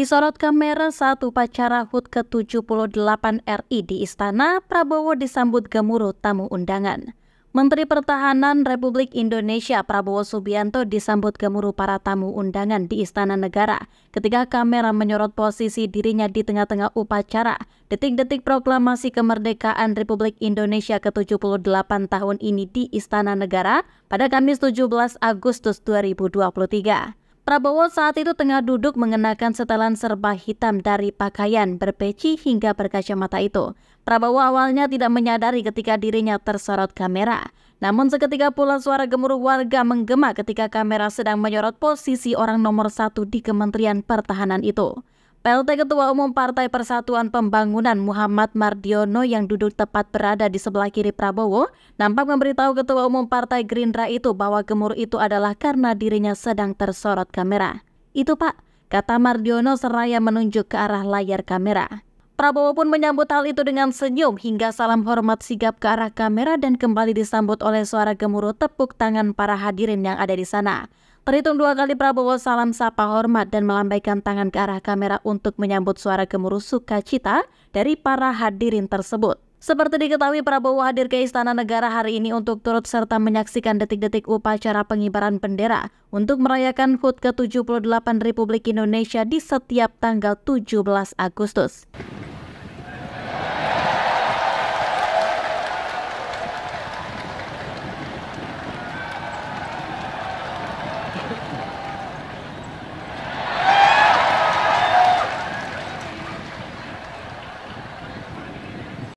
Disorot kamera saat upacara HUT ke-78 RI di Istana, Prabowo disambut gemuruh tamu undangan. Menteri Pertahanan Republik Indonesia Prabowo Subianto disambut gemuruh para tamu undangan di Istana Negara ketika kamera menyorot posisi dirinya di tengah-tengah upacara detik-detik proklamasi kemerdekaan Republik Indonesia ke-78 tahun ini di Istana Negara pada Kamis 17 Agustus 2023. Prabowo saat itu tengah duduk mengenakan setelan serba hitam dari pakaian berpeci hingga berkacamata itu. Prabowo awalnya tidak menyadari ketika dirinya tersorot kamera. Namun seketika pula suara gemuruh warga menggema ketika kamera sedang menyorot posisi orang nomor satu di Kementerian Pertahanan itu. PLT Ketua Umum Partai Persatuan Pembangunan Muhammad Mardiono yang duduk tepat berada di sebelah kiri Prabowo nampak memberitahu Ketua Umum Partai Gerindra itu bahwa gemur itu adalah karena dirinya sedang tersorot kamera. Itu pak, kata Mardiono seraya menunjuk ke arah layar kamera. Prabowo pun menyambut hal itu dengan senyum hingga salam hormat sigap ke arah kamera dan kembali disambut oleh suara gemuruh tepuk tangan para hadirin yang ada di sana. Terhitung dua kali Prabowo salam sapa hormat dan melambaikan tangan ke arah kamera untuk menyambut suara gemuruh sukacita dari para hadirin tersebut. Seperti diketahui, Prabowo hadir ke Istana Negara hari ini untuk turut serta menyaksikan detik-detik upacara pengibaran bendera untuk merayakan HUT ke-78 Republik Indonesia di setiap tanggal 17 Agustus.